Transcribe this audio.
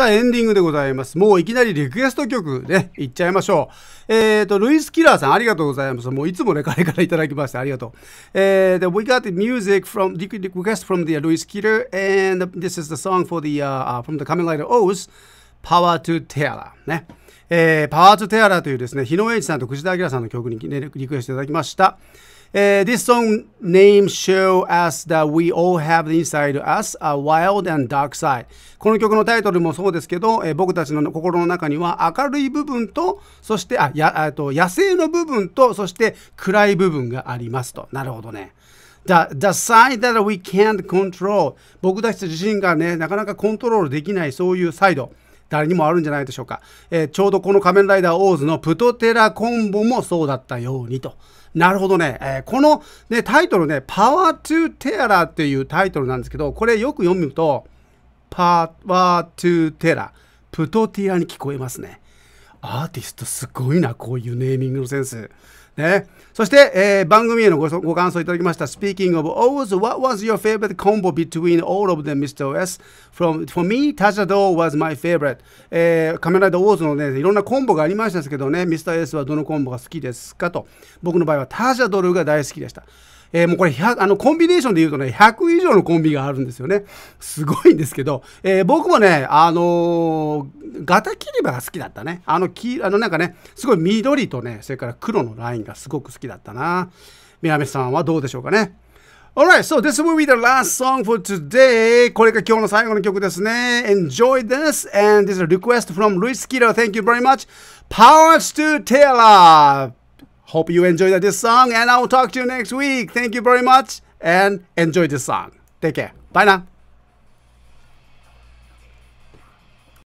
さあ、エンディングでございます。もういきなりリクエスト曲ね、いっちゃいましょう。えっ、ー、と、ルイス・キラーさん、ありがとうございます。もういつもね、彼からいただきまして、ありがとう。えー、で、We got the music from, the request from the Louis Killer, and this is the song for the,、uh, from the Kamen Rider O's. パワー t ゥテアラね。えー、パワーとテアラというですね、日野イジさんと藤田明さんの曲に、ね、リクエストいただきました。えー、This song name show us that we all have inside us a wild and dark side この曲のタイトルもそうですけど、えー、僕たちの心の中には明るい部分とそしてあやあと野生の部分とそして暗い部分がありますとなるほどね The, the side that we can't control 僕たち自身がねなかなかコントロールできないそういうサイド誰にもあるんじゃないでしょうか、えー、ちょうどこの仮面ライダーオーズのプトテラコンボもそうだったようにと。なるほどね。えー、この、ね、タイトルね、パワートゥテラっていうタイトルなんですけど、これよく読むと、パワートゥテラ、プトティラに聞こえますね。アーティストすごいな、こういうネーミングのセンス。ね、そして、えー、番組へのごご感想いただきました。Speaking of O's, what was your favorite combo between all of them, Mr. S? From, for me, Tajado was my favorite. えー、仮ライダー O's のね、いろんなコンボがありましたけどね、Mr. S はどのコンボが好きですかと。僕の場合は Taja Do が大好きでした。えー、もうこれあの、コンビネーションで言うとね、100以上のコンビがあるんですよね。すごいんですけど、えー、僕もね、あのーガタキリバが好きだったね。あの黄、あのなんかね、すごい緑とね、それから黒のラインがすごく好きだったな。宮部さんはどうでしょうかね。Alright, so this will be the last song for today. これが今日の最後の曲ですね。Enjoy this and this is a request from Luis Kiro. Thank you very much. Powers to Taylor. Hope you enjoyed this song and I will talk to you next week. Thank you very much and enjoy this song. Take care. Bye now.